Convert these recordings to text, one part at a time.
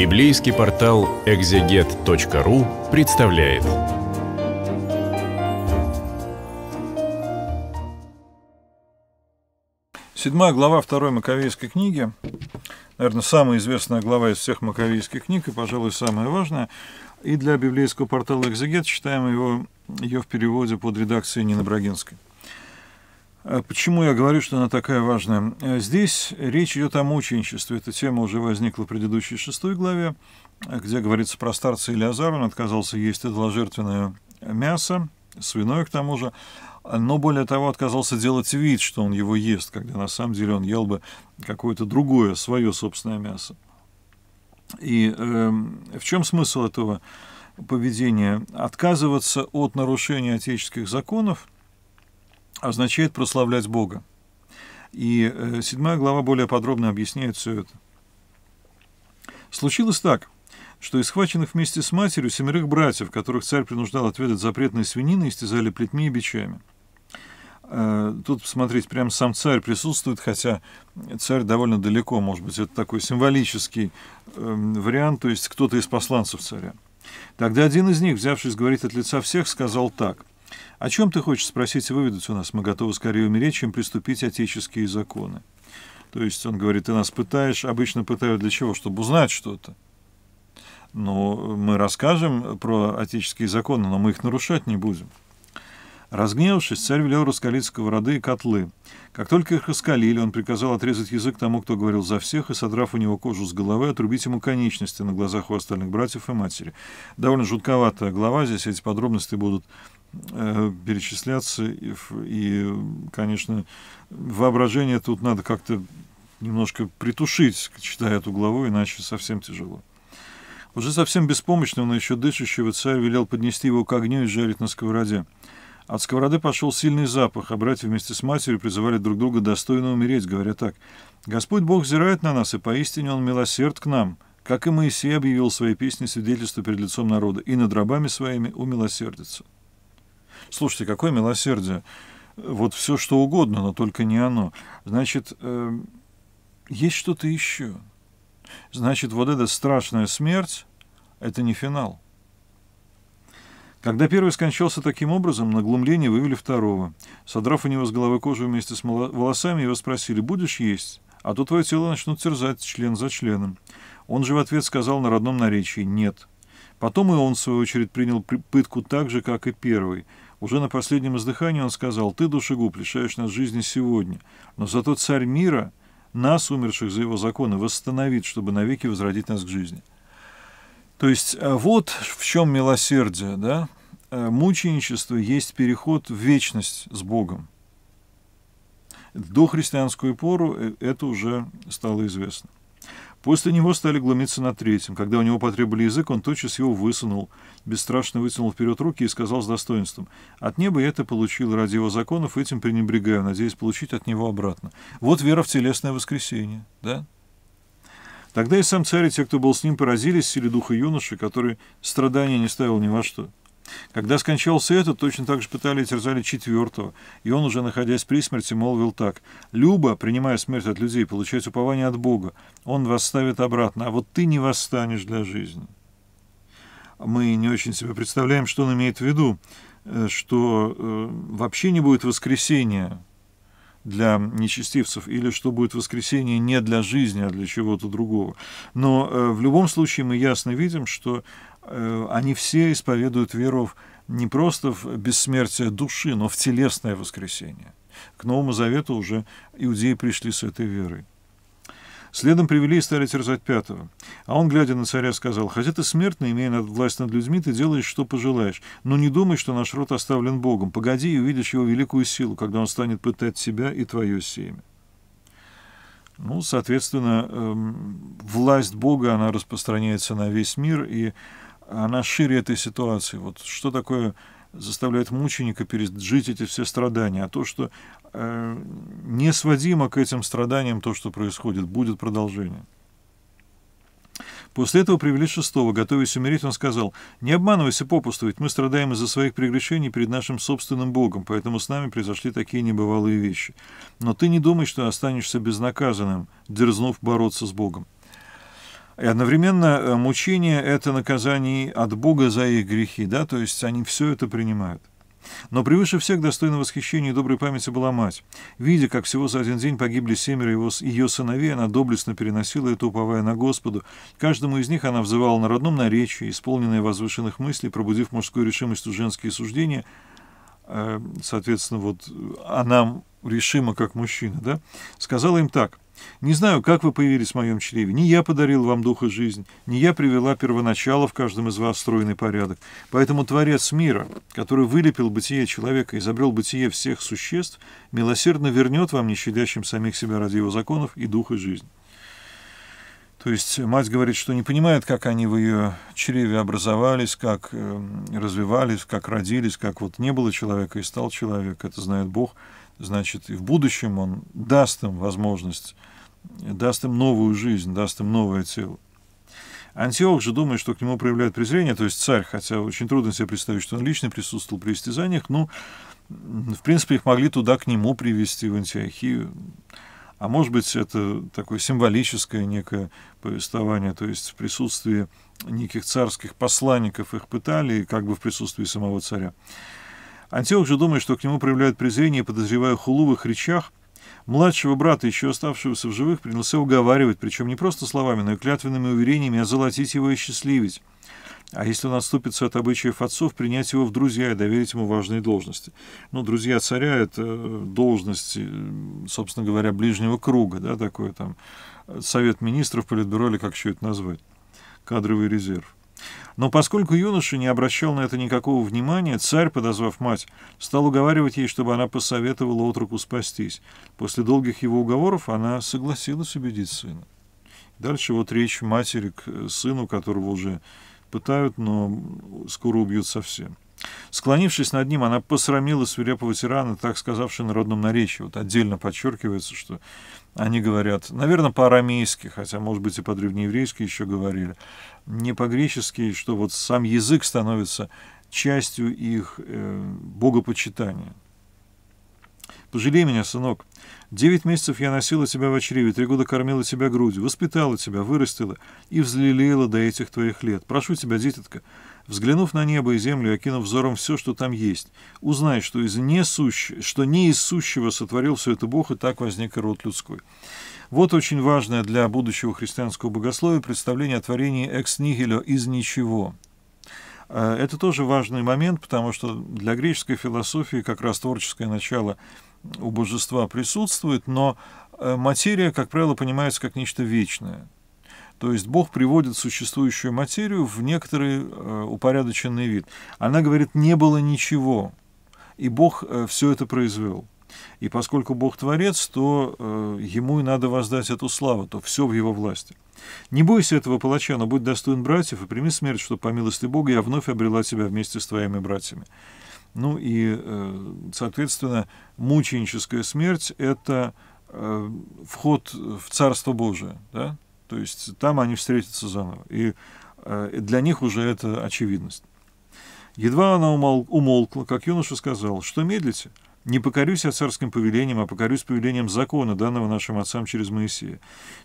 Библейский портал экзегет.ру представляет. Седьмая глава второй Маковейской книги, наверное, самая известная глава из всех маковейских книг и, пожалуй, самая важная. И для библейского портала «Экзегет» читаем его, ее в переводе под редакцией Нины Брагинской. Э, почему я говорю, что она такая важная? Э, здесь речь идет о мученичестве. Эта тема уже возникла в предыдущей шестой главе, где говорится про старца Илиазара. Он отказался есть идоложертвенное мясо, свиное к тому же, но более того отказался делать вид, что он его ест, когда на самом деле он ел бы какое-то другое, свое собственное мясо. И э, в чем смысл этого поведения? Отказываться от нарушения отеческих законов – означает прославлять Бога. И э, седьмая глава более подробно объясняет все это. Случилось так, что из схваченных вместе с матерью семерых братьев, которых царь принуждал отведать запретной свинины, истязали плетьми и бичами. Э, тут, смотрите, прям сам царь присутствует, хотя царь довольно далеко, может быть, это такой символический эм, вариант, то есть кто-то из посланцев царя. Тогда один из них, взявшись говорить от лица всех, сказал так – о чем ты хочешь спросить и выведать у нас? Мы готовы скорее умереть, чем приступить отеческие законы. То есть он говорит, ты нас пытаешь, обычно пытают для чего? Чтобы узнать что-то. Но мы расскажем про отеческие законы, но мы их нарушать не будем. Разгневавшись, царь велел раскалить сковороды и котлы. Как только их раскалили, он приказал отрезать язык тому, кто говорил за всех, и, содрав у него кожу с головы, отрубить ему конечности на глазах у остальных братьев и матери. Довольно жутковатая глава, здесь эти подробности будут Э, перечисляться. И, и, конечно, воображение тут надо как-то немножко притушить, читая эту главу, иначе совсем тяжело. Уже совсем беспомощного, но еще дышащего царь велел поднести его к огню и жарить на сковороде. От сковороды пошел сильный запах, а братья вместе с матерью призывали друг друга достойно умереть, говоря так. «Господь Бог взирает на нас, и поистине Он милосерд к нам, как и Моисей объявил в своей песне свидетельство перед лицом народа, и над рабами своими умилосердится». Слушайте, какое милосердие. Вот все что угодно, но только не оно. Значит, э, есть что-то еще. Значит, вот эта страшная смерть – это не финал. Когда первый скончался таким образом, на глумление вывели второго. Содрав у него с головы кожу вместе с волосами, его спросили «Будешь есть?» а то твое тело начнут терзать член за членом. Он же в ответ сказал на родном наречии «нет». Потом и он, в свою очередь, принял пытку так же, как и первый – уже на последнем издыхании он сказал, «Ты, душегуб, лишаешь нас жизни сегодня, но зато царь мира нас, умерших за его законы, восстановит, чтобы навеки возродить нас к жизни». То есть а вот в чем милосердие, да? А мученичество есть переход в вечность с Богом. До христианскую пору э, это уже стало известно. После него стали глумиться на третьем. Когда у него потребовали язык, он тотчас его высунул, бесстрашно вытянул вперед руки и сказал с достоинством, «От неба я это получил ради его законов, этим пренебрегаю, надеясь получить от него обратно. Вот вера в телесное воскресение». Да? Тогда и сам царь, и те, кто был с ним, поразились силе духа юноши, который страдания не ставил ни во что. Когда скончался этот, точно так же пытали и терзали четвертого, и он, уже находясь при смерти, молвил так. «Люба, принимая смерть от людей, получает упование от Бога. Он восставит обратно, а вот ты не восстанешь для жизни». Мы не очень себе представляем, что он имеет в виду, э, что э, вообще не будет воскресения для нечестивцев, или что будет воскресение не для жизни, а для чего-то другого. Но э, в любом случае мы ясно видим, что Э, они все исповедуют веру не просто в бессмертие души, но в телесное воскресение. К Новому Завету уже иудеи пришли с этой верой. Следом привели и стали терзать пятого. А он, глядя на царя, сказал, «Хотя ты смертный, имея над власть над людьми, ты делаешь, что пожелаешь. Но не думай, что наш род оставлен Богом. Погоди и увидишь его великую силу, когда он станет пытать тебя и твое семя». Ну, соответственно, эм, власть Бога, она распространяется на весь мир, и она шире этой ситуации. Вот что такое заставляет мученика пережить эти все страдания, а то, что э, не сводимо к этим страданиям то, что происходит, будет продолжение. После этого привели шестого. Готовясь умереть, он сказал, «Не обманывайся попусту, ведь мы страдаем из-за своих прегрешений перед нашим собственным Богом, поэтому с нами произошли такие небывалые вещи. Но ты не думай, что останешься безнаказанным, дерзнув бороться с Богом». И одновременно э, мучение – это наказание от Бога за их грехи, да, то есть они все это принимают. Но превыше всех достойно восхищения и доброй памяти была мать. Видя, как всего за один день погибли семеро его, ее сыновей, она доблестно переносила это, уповая на Господу. Каждому из них она взывала на родном наречии, исполненное возвышенных мыслей, пробудив мужскую решимость у женские суждения, Эм, соответственно, вот она а решима как мужчина, да, сказала им так. «Не знаю, как вы появились в моем чреве. Не я подарил вам дух и жизнь, не я привела первоначало в каждом из вас стройный порядок. Поэтому Творец мира, который вылепил бытие человека, и изобрел бытие всех существ, милосердно вернет вам, не самих себя ради его законов, и дух и жизнь». То есть мать говорит, что не понимает, как они в ее чреве образовались, как э, развивались, как родились, как вот не было человека и стал человек. Это знает Бог. Значит, и в будущем Он даст им возможность, даст им новую жизнь, даст им новое тело. Антиох же думает, что к нему проявляют презрение, то есть царь, хотя очень трудно себе представить, что он лично присутствовал при истязаниях, но, в принципе, их могли туда к нему привести в Антиохию а может быть это такое символическое некое повествование, то есть в присутствии неких царских посланников их пытали, и как бы в присутствии самого царя. Антиох же думает, что к нему проявляют презрение, подозревая Хулу в их речах, Младшего брата, еще оставшегося в живых, принялся уговаривать, причем не просто словами, но и клятвенными уверениями, озолотить его и счастливить. А если он от обычаев отцов, принять его в друзья и доверить ему важные должности. Ну, друзья царя — это э, должности, э, собственно говоря, ближнего круга, да, такое там э, совет министров, политбюро или как еще это назвать, кадровый резерв. Но поскольку юноша не обращал на это никакого внимания, царь, подозвав мать, стал уговаривать ей, чтобы она посоветовала отроку спастись. После долгих его уговоров она согласилась убедить сына. Дальше вот речь матери к сыну, которого уже пытают, но скоро убьют совсем. Склонившись над ним, она посрамила свирепого тирана, так на родном наречии. Вот отдельно подчеркивается, что они говорят, наверное, по-арамейски, хотя, может быть, и по-древнееврейски еще говорили, не по-гречески, что вот сам язык становится частью их э, богопочитания. Пожалей меня, сынок. Девять месяцев я носила тебя в очреве, три года кормила тебя грудью, воспитала тебя, вырастила и взлелеяла до этих твоих лет. Прошу тебя, дитятка, взглянув на небо и землю, окинув взором все, что там есть, узнай, что, из несущего, что не из сущего сотворил все это Бог, и так возник и род людской. Вот очень важное для будущего христианского богословия представление о творении экс-нигелю из ничего – а, это тоже важный момент, потому что для греческой философии как раз творческое начало у божества присутствует, но э, материя, как правило, понимается как нечто вечное. То есть Бог приводит существующую материю в некоторый э, упорядоченный вид. Она говорит, не было ничего, и Бог э, все это произвел. И поскольку Бог Творец, то э, Ему и надо воздать эту славу, то все в Его власти. Не бойся этого палача, но будь достоин братьев и прими смерть, что по милости Бога я вновь обрела тебя вместе с твоими братьями. Ну и, э, соответственно, мученическая смерть – это э, вход в Царство Божие, да? То есть там они встретятся заново. И э, для них уже это очевидность. Едва она умолкла, как юноша сказал, что медлите – не покорюсь я царским повелением, а покорюсь повелением закона, данного нашим отцам через Моисея.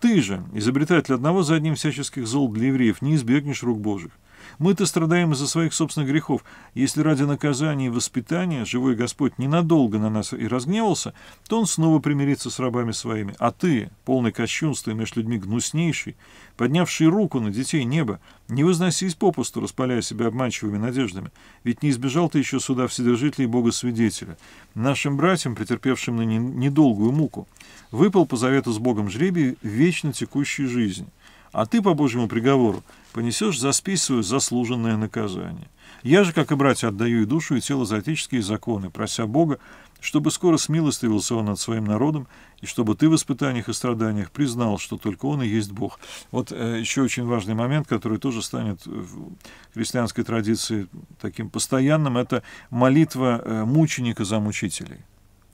Ты же, изобретатель одного за одним всяческих зол для евреев, не избегнешь рук Божьих. Мы-то страдаем из-за своих собственных грехов. Если ради наказания и воспитания живой Господь ненадолго на нас и разгневался, то Он снова примирится с рабами своими. А ты, полный кощунства и между людьми гнуснейший, поднявший руку на детей неба, не возносись попусту, распаляя себя обманчивыми надеждами, ведь не избежал ты еще суда Вседержителя и Бога Свидетеля, нашим братьям, претерпевшим на недолгую муку, выпал по завету с Богом жребий вечно текущей жизнь а ты по Божьему приговору понесешь за спесь заслуженное наказание. Я же, как и братья, отдаю и душу, и тело за отеческие законы, прося Бога, чтобы скоро смилостивился он над своим народом, и чтобы ты в испытаниях и страданиях признал, что только он и есть Бог. Вот э, еще очень важный момент, который тоже станет в христианской традиции таким постоянным, это молитва э, мученика за мучителей.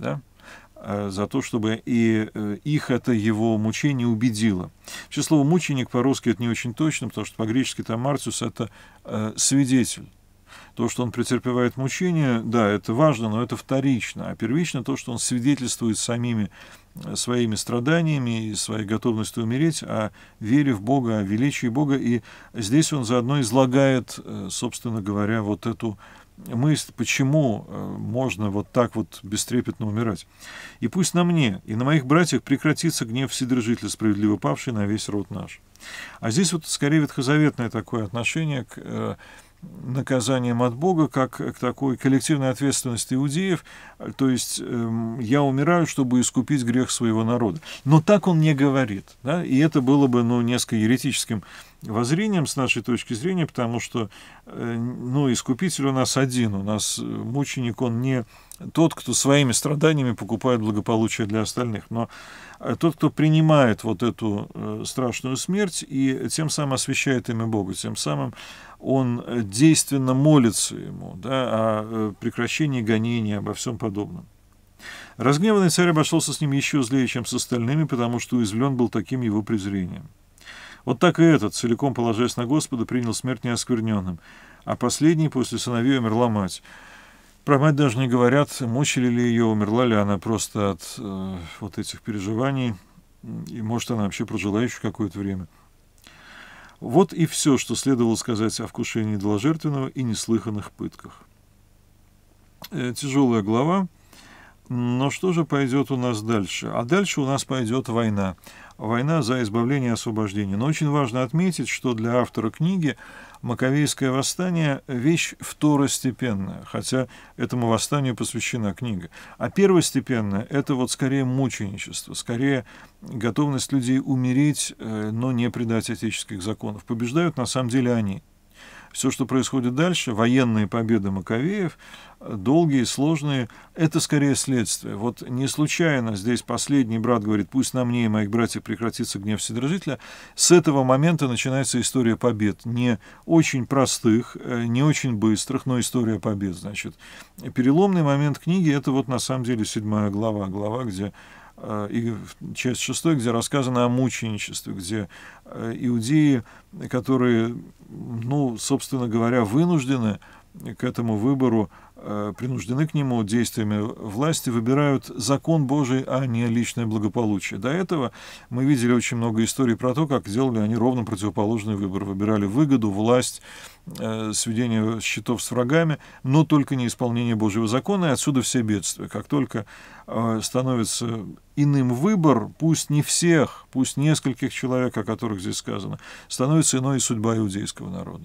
Да? Э, за то, чтобы и э, их это его мучение убедило. Вообще слово «мученик» по-русски это не очень точно, потому что по-гречески там «мартиус» — это э, «свидетель». То, что он претерпевает мучение, да, это важно, но это вторично. А первично то, что он свидетельствует самими своими страданиями и своей готовностью умереть, а вере в Бога, о величии Бога. И здесь он заодно излагает, собственно говоря, вот эту мысль, почему э, можно вот так вот бестрепетно умирать. И пусть на мне и на моих братьях прекратится гнев Вседержителя, справедливо павший на весь род наш. А здесь вот скорее ветхозаветное такое отношение к э, наказанием от Бога, как к такой коллективной ответственности иудеев, то есть э, я умираю, чтобы искупить грех своего народа. Но так он не говорит, да? и это было бы ну, несколько еретическим воззрением с нашей точки зрения, потому что э, ну, искупитель у нас один, у нас э, мученик, он не тот, кто своими страданиями покупает благополучие для остальных, но э, тот, кто принимает вот эту страшную смерть и тем самым освещает имя Бога, тем самым он действенно молится ему да, о прекращении гонения, обо всем подобном. Разгневанный царь обошелся с ним еще злее, чем с остальными, потому что уязвлен был таким его презрением. Вот так и этот, целиком положаясь на Господа, принял смерть неоскверненным, а последний после сыновей умерла мать. Про мать даже не говорят, мучили ли ее, умерла ли она просто от э, вот этих переживаний, и, может, она вообще прожила еще какое-то время. Вот и все, что следовало сказать о вкушении доложертвенного и неслыханных пытках. Э, тяжелая глава. Но что же пойдет у нас дальше? А дальше у нас пойдет война война за избавление и освобождение. Но очень важно отметить, что для автора книги Маковейское восстание – вещь второстепенная, хотя этому восстанию посвящена книга. А первостепенная – это вот скорее мученичество, скорее готовность людей умереть, э, но не предать отеческих законов. Побеждают на самом деле они – все, что происходит дальше, военные победы Маковеев, э, долгие, сложные, это скорее следствие. Вот не случайно здесь последний брат говорит, пусть на мне и моих братьях прекратится гнев Вседержителя. С этого момента начинается история побед. Не очень простых, э, не очень быстрых, но история побед, значит. Переломный момент книги – это вот на самом деле седьмая глава, глава, где Э, и часть 6, где рассказано о мученичестве, где э, иудеи, которые, ну, собственно говоря, вынуждены к этому выбору Э, принуждены к нему действиями власти, выбирают закон Божий, а не личное благополучие. До этого мы видели очень много историй про то, как делали они ровно противоположный выбор. Выбирали выгоду, власть, э, сведение счетов с врагами, но только не исполнение Божьего закона, и отсюда все бедствия. Как только э, становится иным выбор, пусть не всех, пусть нескольких человек, о которых здесь сказано, становится иной судьба иудейского народа.